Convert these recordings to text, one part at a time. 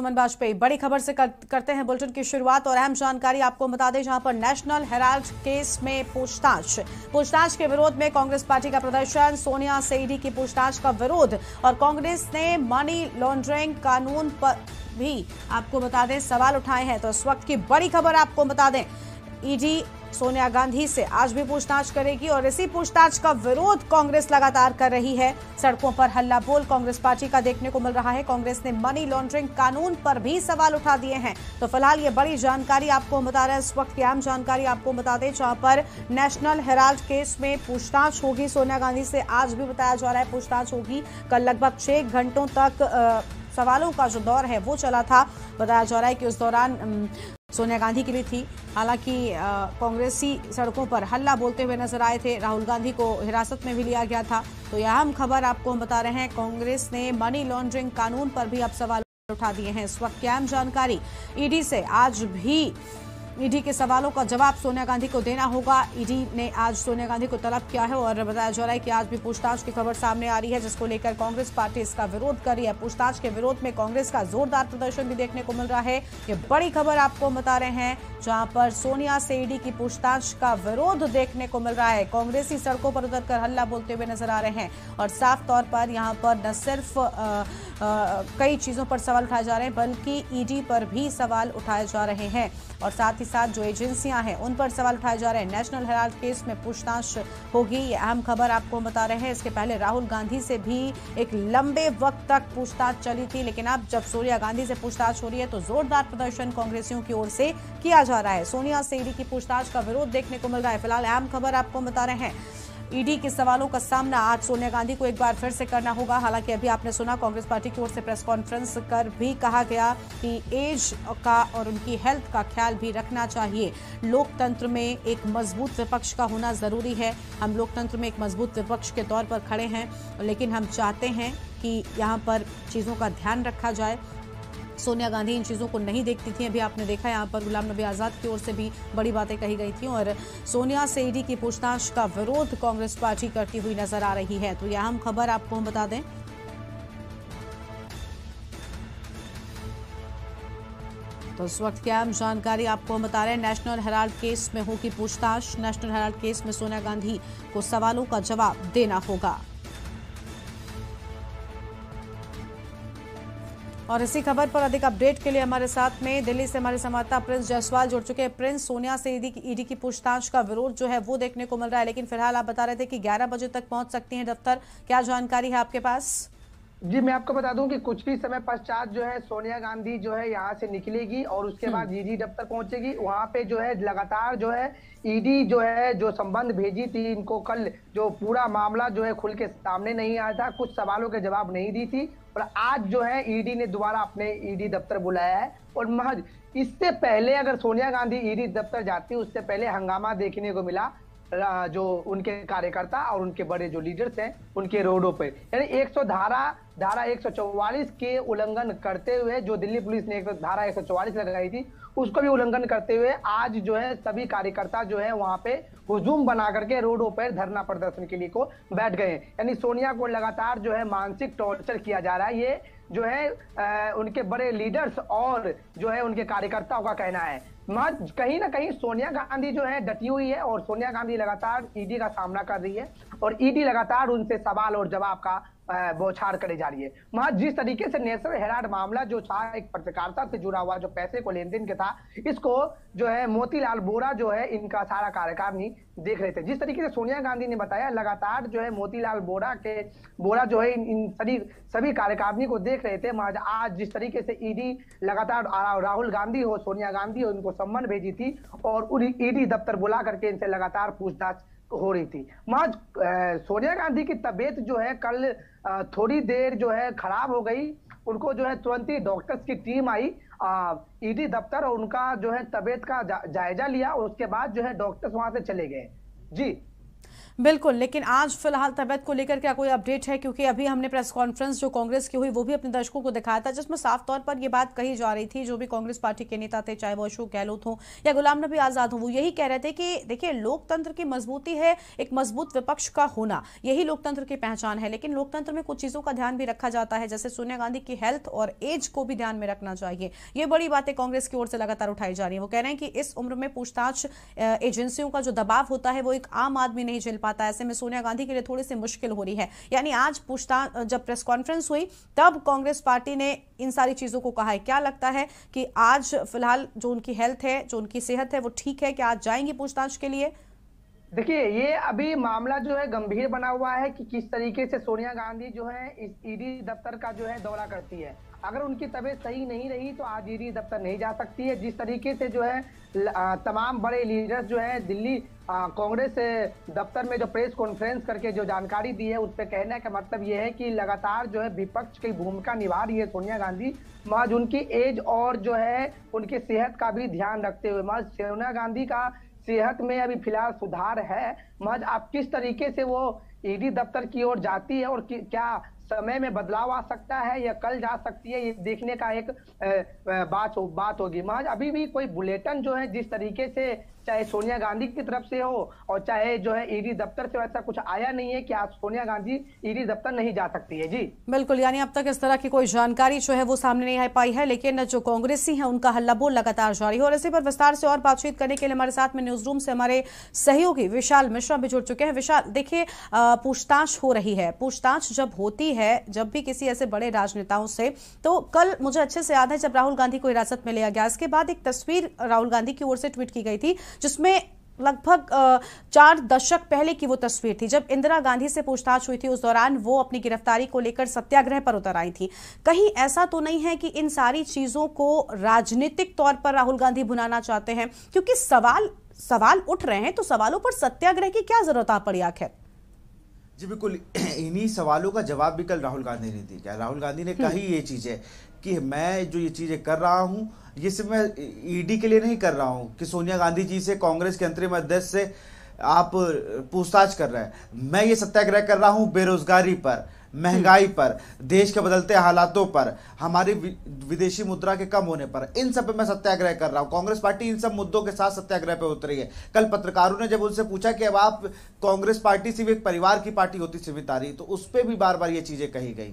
सुमन वाजपेयी बड़ी खबर से कर, करते हैं बुलेटिन की शुरुआत और अहम जानकारी आपको बता दें जहां पर नेशनल हेराल्ड केस में पूछताछ पूछताछ के विरोध में कांग्रेस पार्टी का प्रदर्शन सोनिया सेडी की पूछताछ का विरोध और कांग्रेस ने मनी लॉन्ड्रिंग कानून पर भी आपको बता दें सवाल उठाए हैं तो इस वक्त की बड़ी खबर आपको बता दें ईडी सोनिया गांधी से आज भी पूछताछ करेगी और इसी पूछताछ का विरोध कांग्रेस लगातार कर रही है सड़कों पर हल्ला बोल कांग्रेस पार्टी का देखने को मिल रहा है कांग्रेस ने मनी लॉन्ड्रिंग कानून पर भी सवाल उठा दिए हैं तो फिलहाल ये बड़ी जानकारी आपको हम बता रहे हैं इस वक्त की अहम जानकारी आपको बता दें जहां पर नेशनल हेराल्ड केस में पूछताछ होगी सोनिया गांधी से आज भी बताया जा रहा है पूछताछ होगी कल लगभग छह घंटों तक सवालों का जो दौर है वो चला था बताया जा रहा है कि उस दौरान सोनिया गांधी के लिए थी हालांकि कांग्रेसी सड़कों पर हल्ला बोलते हुए नजर आए थे राहुल गांधी को हिरासत में भी लिया गया था तो यह हम खबर आपको हम बता रहे हैं कांग्रेस ने मनी लॉन्ड्रिंग कानून पर भी अब सवाल उठा दिए हैं इस वक्त क्या जानकारी ईडी से आज भी ईडी के सवालों का जवाब सोनिया गांधी को देना होगा ईडी ने आज सोनिया गांधी को तलब किया है और बताया जा रहा है कि आज भी पूछताछ की खबर सामने आ रही है जिसको लेकर कांग्रेस पार्टी इसका विरोध कर रही है पूछताछ के विरोध में कांग्रेस का जोरदार प्रदर्शन भी देखने को मिल रहा है ये बड़ी खबर आपको बता रहे हैं जहां पर सोनिया से ईडी की पूछताछ का विरोध देखने को मिल रहा है कांग्रेसी सड़कों पर उतर कर हल्ला बोलते हुए नजर आ रहे हैं और साफ तौर पर यहाँ पर न सिर्फ कई चीजों पर सवाल उठाए जा रहे हैं बल्कि ईडी पर भी सवाल उठाए जा रहे हैं और साथ ही साथ जो एजेंसियां हैं उन पर सवाल उठाए जा रहे हैं नेशनल हेराल्ड केस में पूछताछ होगी ये अहम खबर आपको बता रहे हैं इसके पहले राहुल गांधी से भी एक लंबे वक्त तक पूछताछ चली थी लेकिन अब जब सोनिया गांधी से पूछताछ हो रही है तो जोरदार प्रदर्शन कांग्रेसियों की ओर से किया जा रहा है सोनिया सेरी की पूछताछ का विरोध देखने को मिल रहा है फिलहाल अहम खबर आपको बता रहे हैं ईडी के सवालों का सामना आज सोनिया गांधी को एक बार फिर से करना होगा हालांकि अभी आपने सुना कांग्रेस पार्टी की ओर से प्रेस कॉन्फ्रेंस कर भी कहा गया कि एज का और उनकी हेल्थ का ख्याल भी रखना चाहिए लोकतंत्र में एक मजबूत विपक्ष का होना जरूरी है हम लोकतंत्र में एक मजबूत विपक्ष के तौर पर खड़े हैं लेकिन हम चाहते हैं कि यहाँ पर चीज़ों का ध्यान रखा जाए सोनिया गांधी इन चीज़ों को नहीं देखती थी अभी आपने देखा यहाँ पर गुलाम नबी आज़ाद की ओर से भी बड़ी बातें कही गई थी और सोनिया से ईडी की पूछताछ का विरोध कांग्रेस पार्टी करती हुई नजर आ रही है तो यह अहम खबर आपको हम बता दें तो इस वक्त क्या हम जानकारी आपको हम बता रहे हैं नेशनल हेराल्ड केस में होगी पूछताछ नेशनल हेराल्ड केस में सोनिया गांधी को सवालों का जवाब देना होगा और इसी खबर पर अधिक अपडेट के लिए हमारे साथ में दिल्ली से हमारे संवाददाता प्रिंस जायसवाल जुड़ चुके हैं प्रिंस सोनिया से ईडी की ईडी की पूछताछ का विरोध जो है वो देखने को मिल रहा है लेकिन फिलहाल आप बता रहे थे कि 11 बजे तक पहुंच सकती हैं दफ्तर क्या जानकारी है आपके पास जी मैं आपको बता दूं कि कुछ ही समय पश्चात जो है सोनिया गांधी जो है यहाँ से निकलेगी और उसके हम्म। बाद जीजी दफ्तर पहुंचेगी वहाँ पे जो है लगातार जो है ईडी जो है जो संबंध भेजी थी इनको कल जो पूरा मामला जो है खुल के सामने नहीं आया था कुछ सवालों के जवाब नहीं दी थी और आज जो है ईडी ने दोबारा अपने ईडी दफ्तर बुलाया है और महज इससे पहले अगर सोनिया गांधी ईडी दफ्तर जाती उससे पहले हंगामा देखने को मिला जो उनके कार्यकर्ता और उनके बड़े जो लीडर्स हैं उनके रोडों पर यानी एक धारा धारा 144 के उल्लंघन करते हुए जो दिल्ली पुलिस ने एक धारा 144 लगाई थी उसको भी उल्लंघन करते हुए आज जो है सभी कार्यकर्ता जो है वहां पे हुजूम बना करके रोडों पर धरना प्रदर्शन के लिए को बैठ गए यानी सोनिया को लगातार जो है मानसिक टॉर्चर किया जा रहा है ये जो है आ, उनके बड़े लीडर्स और जो है उनके कार्यकर्ताओं का कहना है मत कहीं ना कहीं सोनिया गांधी जो है डटी हुई है और सोनिया गांधी लगातार ईडी e का सामना कर रही है और ईडी e लगातार उनसे सवाल और जवाब का बोछार करे जा रही है वहां जिस तरीके से नेशनल हेराल्ड मामला जो था एक पत्रकारिता से जुड़ा हुआ जो पैसे को लेन देन के था इसको जो है मोतीलाल बोरा जो है इनका सारा कार्यकाल देख रहे थे जिस तरीके से सोनिया गांधी ने बताया लगातार जो है मोतीलाल बोरा के बोरा जो है इन, सभी सभी कार्यकारिणी को देख रहे थे महाज आज जिस तरीके से ईडी लगातार राहुल गांधी हो सोनिया गांधी हो इनको सम्मान भेजी थी और ईडी दफ्तर बुला करके इनसे लगातार पूछताछ हो रही थी मां सोनिया गांधी की तबीयत जो है कल थोड़ी देर जो है खराब हो गई उनको जो है तुरंत ही डॉक्टर्स की टीम आई ईडी दफ्तर और उनका जो है तबीयत का जायजा लिया और उसके बाद जो है डॉक्टर्स वहां से चले गए जी बिल्कुल लेकिन आज फिलहाल तबियत को लेकर क्या कोई अपडेट है क्योंकि अभी हमने प्रेस कॉन्फ्रेंस जो कांग्रेस की हुई वो भी अपने दर्शकों को दिखाया था जिसमें साफ तौर पर यह बात कही जा रही थी जो भी कांग्रेस पार्टी के नेता थे चाहे वो अशोक गहलोत हो या गुलाम नबी आजाद हो वो यही कह रहे थे कि देखिए लोकतंत्र की मजबूती है एक मजबूत विपक्ष का होना यही लोकतंत्र की पहचान है लेकिन लोकतंत्र में कुछ चीजों का ध्यान भी रखा जाता है जैसे सोनिया गांधी की हेल्थ और एज को भी ध्यान में रखना चाहिए ये बड़ी बातें कांग्रेस की ओर से लगातार उठाई जा रही है वो कह रहे हैं कि इस उम्र में पूछताछ एजेंसियों का जो दबाव होता है वो एक आम आदमी नहीं झेल पा पाता ऐसे में सोनिया गांधी के लिए थोड़ी सी मुश्किल हो रही है यानी आज पूछताछ जब प्रेस कॉन्फ्रेंस हुई तब कांग्रेस पार्टी ने इन सारी चीजों को कहा है क्या लगता है कि आज फिलहाल जो उनकी हेल्थ है जो उनकी सेहत है वो ठीक है क्या आज जाएंगी पूछताछ के लिए देखिए ये अभी मामला जो है गंभीर बना हुआ है कि किस तरीके से सोनिया गांधी जो है इस ईडी दफ्तर का जो है दौरा करती है अगर उनकी तबीयत सही नहीं रही तो आज ईडी दफ्तर नहीं जा सकती है जिस तरीके से जो है तमाम बड़े लीडर्स जो हैं दिल्ली कांग्रेस दफ्तर में जो प्रेस कॉन्फ्रेंस करके जो जानकारी दी है उस पर कहने का मतलब ये है कि लगातार जो है विपक्ष की भूमिका निभा रही है सोनिया गांधी महज उनकी एज और जो है उनकी सेहत का भी ध्यान रखते हुए महज सोनिया गांधी का सेहत में अभी फिलहाल सुधार है महज आप किस तरीके से वो ईडी दफ्तर की ओर जाती है और क्या समय में बदलाव आ सकता है या कल जा सकती है ये देखने का एक बात हो बात होगी महज अभी भी कोई बुलेटिन जो है जिस तरीके से चाहे सोनिया गांधी की तरफ से हो और चाहे जो है ईडी दफ्तर से ऐसा कुछ आया नहीं है कि आज सोनिया गांधी ईडी दफ्तर नहीं जा सकती है जी बिल्कुल यानी अब तक इस तरह की कोई जानकारी जो है वो सामने नहीं आ पाई है लेकिन जो कांग्रेसी हैं उनका हल्ला बोल लगातार जारी है और इसी पर विस्तार से और बातचीत करने के लिए हमारे साथ में न्यूज रूम से हमारे सहयोगी विशाल मिश्रा भी जुड़ चुके हैं विशाल देखिये पूछताछ हो रही है पूछताछ जब होती है जब भी किसी ऐसे बड़े राजनेताओं से तो कल मुझे अच्छे से याद है जब राहुल गांधी को हिरासत में लिया गया इसके बाद एक तस्वीर राहुल गांधी की ओर से ट्वीट की गई थी जिसमें लगभग चार दशक पहले की वो तस्वीर थी जब इंदिरा गांधी से पूछताछ हुई थी उस दौरान वो अपनी गिरफ्तारी को लेकर सत्याग्रह पर उतर आई थी कहीं ऐसा तो नहीं है कि इन सारी चीजों को राजनीतिक तौर पर राहुल गांधी भुनाना चाहते हैं क्योंकि सवाल सवाल उठ रहे हैं तो सवालों पर सत्याग्रह की क्या जरूरत आ पड़ी आखिर जी बिल्कुल इन्हीं सवालों का जवाब भी कल राहुल गांधी ने दिया राहुल गांधी ने कही हम्म। ये चीजें कि मैं जो ये चीज़ें कर रहा हूँ ये सिर्फ मैं ईडी e के लिए नहीं कर रहा हूँ कि सोनिया गांधी जी से कांग्रेस के अंतरिम अध्यक्ष से आप पूछताछ कर रहे हैं मैं ये सत्याग्रह कर रहा हूँ बेरोजगारी पर महंगाई हम्म। पर देश के बदलते हालातों पर हमारी विदेशी मुद्रा के कम होने पर इन सब पे मैं सत्याग्रह कर रहा हूँ कांग्रेस पार्टी इन सब मुद्दों के साथ सत्याग्रह पे उतरी है कल पत्रकारों ने जब उनसे पूछा कि अब आप कांग्रेस पार्टी सिर्फ एक परिवार की पार्टी होती सिर्फ तारी तो उस पर भी बार बार ये चीजें कही गई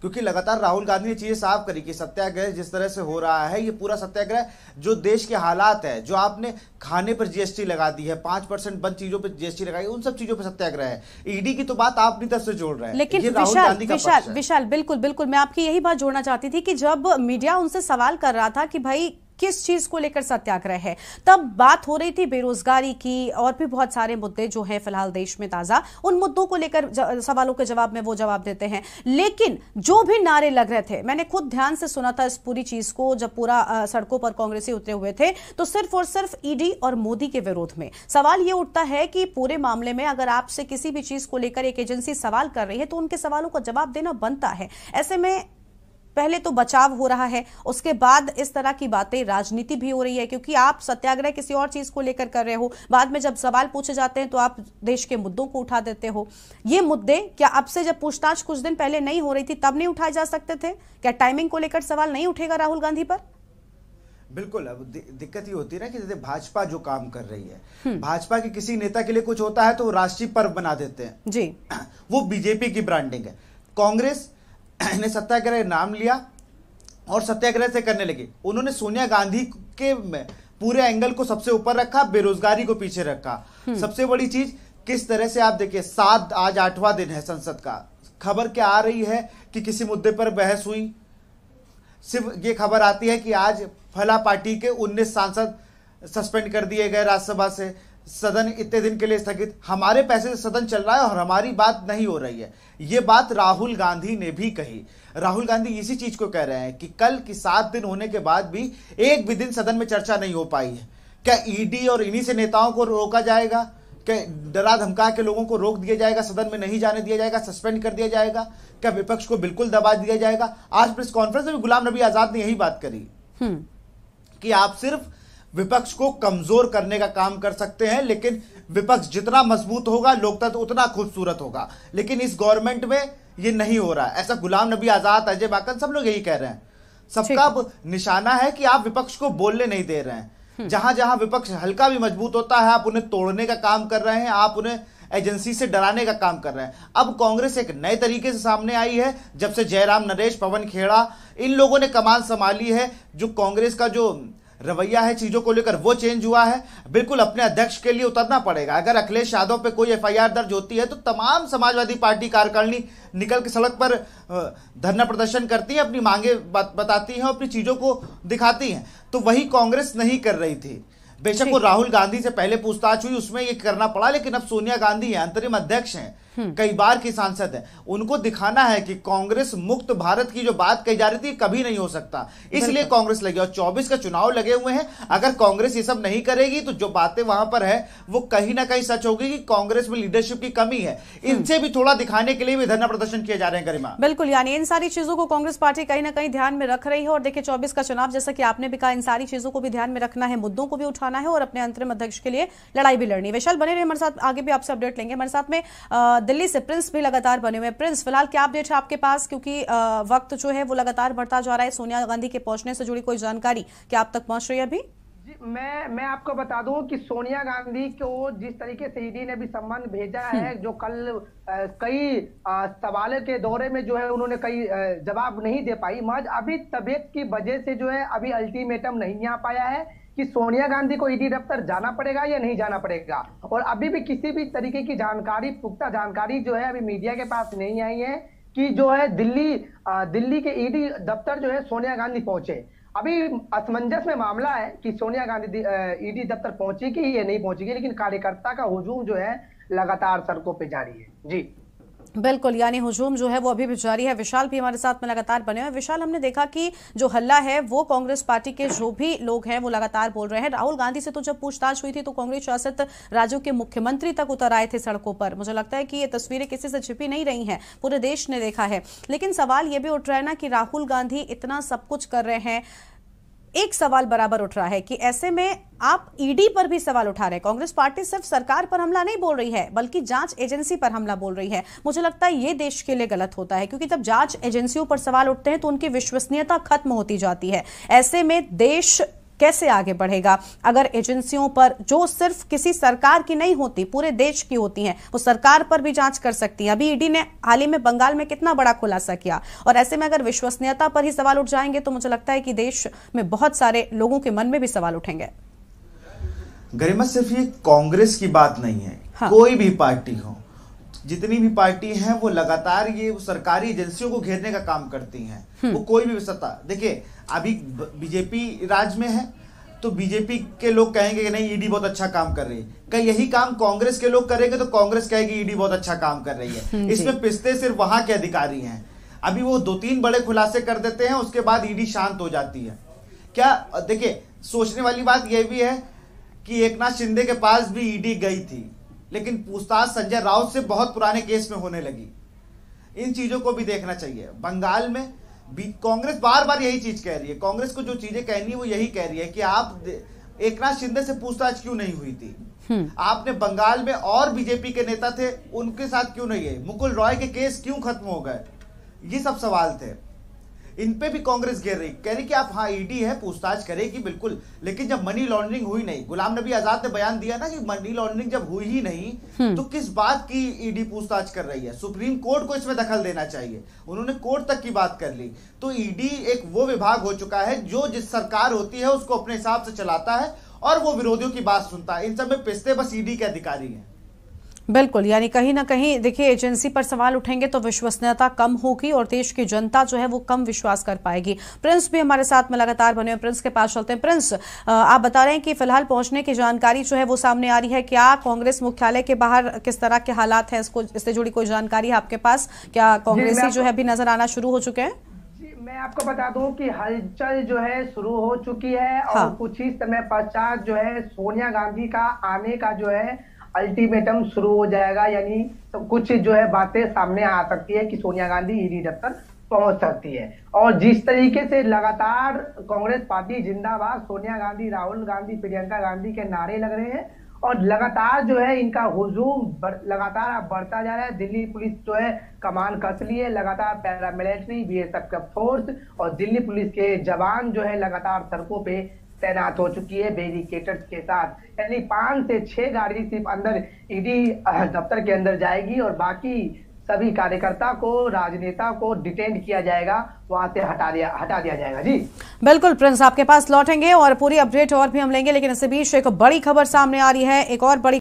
क्योंकि लगातार राहुल गांधी ने चीजें साफ करी कि सत्याग्रह जिस तरह से हो रहा है ये पूरा सत्याग्रह जो देश के हालात है जो आपने खाने पर जीएसटी लगा दी है पांच परसेंट बंद चीजों पर जीएसटी लगाई उन सब चीजों पर सत्याग्रह है ईडी e की तो बात आप अपनी तरफ से जोड़ रहे हैं लेकिन विशाल विशाल विशाल बिल्कुल बिल्कुल मैं आपकी यही बात जोड़ना चाहती थी कि जब मीडिया उनसे सवाल कर रहा था कि भाई किस चीज को लेकर सत्याग्रह है तब बात हो रही थी बेरोजगारी की और भी बहुत सारे मुद्दे जो हैं फिलहाल देश में ताजा उन मुद्दों को लेकर सवालों के जवाब में वो जवाब देते हैं लेकिन जो भी नारे लग रहे थे मैंने खुद ध्यान से सुना था इस पूरी चीज को जब पूरा सड़कों पर कांग्रेसी उतरे हुए थे तो सिर्फ और सिर्फ ईडी और मोदी के विरोध में सवाल यह उठता है कि पूरे मामले में अगर आपसे किसी भी चीज को लेकर एक एजेंसी सवाल कर रही है तो उनके सवालों का जवाब देना बनता है ऐसे में पहले तो बचाव हो रहा है उसके बाद इस तरह की बातें राजनीति भी हो रही है क्योंकि आप सत्याग्रह किसी और चीज को लेकर कर रहे हो बाद में जब सवाल पूछे जाते हैं तो आप देश के मुद्दों को उठा देते हो ये मुद्दे क्या अब से जब पूछताछ कुछ दिन पहले नहीं हो रही थी तब नहीं उठाए जा सकते थे क्या टाइमिंग को लेकर सवाल नहीं उठेगा राहुल गांधी पर बिल्कुल अब दिक्कत ये होती है ना कि जैसे भाजपा जो काम कर रही है हम्म। भाजपा के किसी नेता के लिए कुछ होता है तो राष्ट्रीय पर्व बना देते हैं जी वो बीजेपी की ब्रांडिंग है कांग्रेस ने सत्याग्रह नाम लिया और सत्याग्रह से करने लगे उन्होंने सोनिया गांधी के पूरे एंगल को सबसे ऊपर रखा बेरोजगारी को पीछे रखा हम्म। सबसे बड़ी चीज किस तरह से आप देखिए सात आज आठवां दिन है संसद का खबर क्या आ रही है कि किसी मुद्दे पर बहस हुई सिर्फ ये खबर आती है कि आज फला पार्टी के 19 सांसद सस्पेंड कर दिए गए राज्यसभा से सदन इतने दिन के लिए स्थगित हमारे पैसे से सदन चल रहा है और हमारी बात नहीं हो रही है ये बात राहुल गांधी ने भी कही राहुल गांधी इसी चीज को कह रहे हैं कि कल की सात दिन होने के बाद भी एक भी दिन सदन में चर्चा नहीं हो पाई है क्या ईडी और इन्हीं से नेताओं को रोका जाएगा क्या डरा धमका के लोगों को रोक दिया जाएगा सदन में नहीं जाने दिया जाएगा सस्पेंड कर दिया जाएगा क्या विपक्ष को बिल्कुल दबा दिया जाएगा आज प्रेस कॉन्फ्रेंस में गुलाम नबी आजाद ने यही बात करी हम्म। कि आप सिर्फ विपक्ष को कमजोर करने का काम कर सकते हैं लेकिन विपक्ष जितना मजबूत होगा लोकतंत्र उतना खूबसूरत होगा लेकिन इस गवर्नमेंट में ये नहीं हो रहा है ऐसा गुलाम नबी आजाद अजय बाकन सब लोग यही कह रहे हैं सबका निशाना है कि आप विपक्ष को बोलने नहीं दे रहे हैं जहां जहां विपक्ष हल्का भी मजबूत होता है आप उन्हें तोड़ने का काम कर रहे हैं आप उन्हें एजेंसी से डराने का काम कर रहे हैं अब कांग्रेस एक नए तरीके से सामने आई है जब से जयराम नरेश पवन खेड़ा इन लोगों ने कमान संभाली है जो कांग्रेस का जो रवैया है चीज़ों को लेकर वो चेंज हुआ है बिल्कुल अपने अध्यक्ष के लिए उतरना पड़ेगा अगर अखिलेश यादव पे कोई एफआईआर दर्ज होती है तो तमाम समाजवादी पार्टी कार्यकारिणी निकल के सड़क पर धरना प्रदर्शन करती है अपनी मांगे बताती हैं अपनी चीज़ों को दिखाती हैं तो वही कांग्रेस नहीं कर रही थी बेशक वो राहुल गांधी से पहले पूछताछ हुई उसमें ये करना पड़ा लेकिन अब सोनिया गांधी है अंतरिम अध्यक्ष हैं हम्म। कई बार की सांसद हैं उनको दिखाना है कि कांग्रेस मुक्त भारत की जो बात कही जा रही थी कभी नहीं हो सकता इसलिए कांग्रेस लगी और 24 का चुनाव लगे हुए हैं अगर कांग्रेस ये सब नहीं करेगी तो जो बातें वहां पर है वो कहीं ना कहीं सच होगी कि कांग्रेस में लीडरशिप की कमी है हम्म। इनसे भी थोड़ा दिखाने के लिए भी धरना प्रदर्शन किए जा रहे हैं गरिमा बिल्कुल यानी इन सारी चीजों को कांग्रेस पार्टी कहीं ना कहीं ध्यान में रख रही है और देखिए चौबीस का चुनाव जैसा कि आपने भी कहा इन सारी चीजों को भी ध्यान में रखना है मुद्दों को भी उठाना है और अपने अंतरिम अध्यक्ष के लिए लड़ाई भी लड़नी वैशाल बने रहे हमारे साथ आगे भी आपसे अपडेट लेंगे हमारे साथ में दिल्ली से प्रिंस भी लगातार बने हुए हैं प्रिंस फिलहाल क्या अपडेट है आपके पास क्योंकि वक्त जो है वो लगातार बढ़ता जा रहा है सोनिया गांधी के पहुंचने से जुड़ी कोई जानकारी क्या आप तक पहुंच रही है अभी मैं मैं आपको बता दूं कि सोनिया गांधी को जिस तरीके से ईडी e ने भी सम्मान भेजा हम्म। है जो कल आ, कई सवाल के दौरे में जो है उन्होंने कई जवाब नहीं दे पाई मज अभी तबियत की वजह से जो है अभी अल्टीमेटम नहीं आ पाया है कि सोनिया गांधी को ईडी दफ्तर जाना पड़ेगा या नहीं जाना पड़ेगा और अभी भी किसी भी तरीके की जानकारी पुख्ता जानकारी जो है अभी मीडिया के पास नहीं आई है कि जो है दिल्ली दिल्ली के ईडी दफ्तर जो है सोनिया गांधी पहुंचे अभी असमंजस में मामला है कि सोनिया गांधी ईडी दफ्तर पहुंचेगी या नहीं पहुंचेगी लेकिन कार्यकर्ता का हुजूम जो है लगातार सड़कों पर जारी है जी बिल्कुल यानी हुजूम जो है वो अभी भी जारी है विशाल भी हमारे साथ में लगातार बने हुए विशाल हमने देखा कि जो हल्ला है वो कांग्रेस पार्टी के जो भी लोग हैं वो लगातार बोल रहे हैं राहुल गांधी से तो जब पूछताछ हुई थी तो कांग्रेस शासित राज्यों के मुख्यमंत्री तक उतर आए थे सड़कों पर मुझे लगता है कि ये तस्वीरें किसी से छिपी नहीं रही हैं पूरे देश ने देखा है लेकिन सवाल ये भी उठ रहा है ना कि राहुल गांधी इतना सब कुछ कर रहे हैं एक सवाल बराबर उठ रहा है कि ऐसे में आप ईडी e पर भी सवाल उठा रहे हैं कांग्रेस पार्टी सिर्फ सरकार पर हमला नहीं बोल रही है बल्कि जांच एजेंसी पर हमला बोल रही है मुझे लगता है ये देश के लिए गलत होता है क्योंकि जब जांच एजेंसियों पर सवाल उठते हैं तो उनकी विश्वसनीयता खत्म होती जाती है ऐसे में देश कैसे आगे बढ़ेगा अगर एजेंसियों पर जो सिर्फ किसी सरकार की नहीं होती पूरे देश की होती है वो सरकार पर भी जांच कर सकती है अभी ईडी ने हाल ही में बंगाल में कितना बड़ा खुलासा किया और ऐसे में अगर विश्वसनीयता पर ही सवाल उठ जाएंगे तो मुझे लगता है कि देश में बहुत सारे लोगों के मन में भी सवाल उठेंगे गरिमा सिर्फ ये कांग्रेस की बात नहीं है हाँ। कोई भी पार्टी हो जितनी भी पार्टी हैं वो लगातार ये सरकारी एजेंसियों को घेरने का काम करती हैं हम्म। वो कोई भी सत्ता देखिए अभी बीजेपी राज में है तो बीजेपी के लोग कहेंगे कि नहीं ईडी बहुत अच्छा काम कर रही है कहीं यही काम कांग्रेस के लोग करेंगे तो कांग्रेस कहेगी ईडी बहुत अच्छा काम कर रही है इसमें पिस्ते सिर्फ वहां के अधिकारी हैं अभी वो दो तीन बड़े खुलासे कर देते हैं उसके बाद ईडी शांत हो जाती है क्या देखिये सोचने वाली बात यह भी है कि एक नाथ शिंदे के पास भी ईडी गई थी लेकिन पूछताछ संजय राउत से बहुत पुराने केस में होने लगी इन चीजों को भी देखना चाहिए बंगाल में कांग्रेस बार बार यही चीज कह रही है कांग्रेस को जो चीजें कहनी है वो यही कह रही है कि आप एक नाथ शिंदे से पूछताछ क्यों नहीं हुई थी हम्म। आपने बंगाल में और बीजेपी के नेता थे उनके साथ क्यों नहीं है मुकुल रॉय के केस क्यों खत्म हो गए ये सब सवाल थे इन पे भी कांग्रेस घेर रही कह रही कि आप हाँ ईडी e है पूछताछ करेगी बिल्कुल लेकिन जब मनी लॉन्ड्रिंग हुई नहीं गुलाम नबी आजाद ने बयान दिया ना कि मनी लॉन्ड्रिंग जब हुई ही नहीं हम्म। तो किस बात की ईडी e पूछताछ कर रही है सुप्रीम कोर्ट को इसमें दखल देना चाहिए उन्होंने कोर्ट तक की बात कर ली तो ईडी e एक वो विभाग हो चुका है जो जिस सरकार होती है उसको अपने हिसाब से चलाता है और वो विरोधियों की बात सुनता है इन सब में पिस्ते बस ईडी के अधिकारी हैं बिल्कुल यानी कहीं ना कहीं देखिए एजेंसी पर सवाल उठेंगे तो विश्वसनीयता कम होगी और देश की जनता जो है वो कम विश्वास कर पाएगी प्रिंस भी हमारे साथ में लगातार बने हुए प्रिंस के पास चलते हैं प्रिंस आप बता रहे हैं कि फिलहाल पहुंचने की जानकारी जो है वो सामने आ रही है क्या कांग्रेस मुख्यालय के बाहर किस तरह के हालात है इसको इससे जुड़ी कोई जानकारी है आपके पास क्या कांग्रेस जो है अभी नजर आना शुरू हो चुके हैं मैं आपको बता दूं कि हलचल जो है शुरू हो चुकी है और हाँ। कुछ ही समय पश्चात जो है सोनिया गांधी का आने का जो है अल्टीमेटम शुरू हो जाएगा यानी तो कुछ जो है बातें सामने आ सकती है कि सोनिया गांधी ईडी दफ्तर पहुंच सकती है और जिस तरीके से लगातार कांग्रेस पार्टी जिंदाबाद सोनिया गांधी राहुल गांधी प्रियंका गांधी के नारे लग रहे हैं और लगातार जो है इनका हुजूम लगातार बढ़ता जा रहा है दिल्ली पुलिस जो है कमान कस लिए लगातार पैरामिलिट्री बीएसएफ का फोर्स और दिल्ली पुलिस के जवान जो है लगातार सड़कों पे तैनात हो चुकी है बैरिकेटर्स के साथ यानी पांच से छह गाड़ी सिर्फ अंदर ईडी दफ्तर के अंदर जाएगी और बाकी सभी कार्यकर्ता को राजनेता को डिटेन किया जाएगा वहां से हटा दिया हटा दिया जाएगा जी बिल्कुल प्रिंस आपके पास लौटेंगे और पूरी अपडेट और भी हम लेंगे लेकिन इससे बीच एक बड़ी खबर सामने आ रही है एक और बड़ी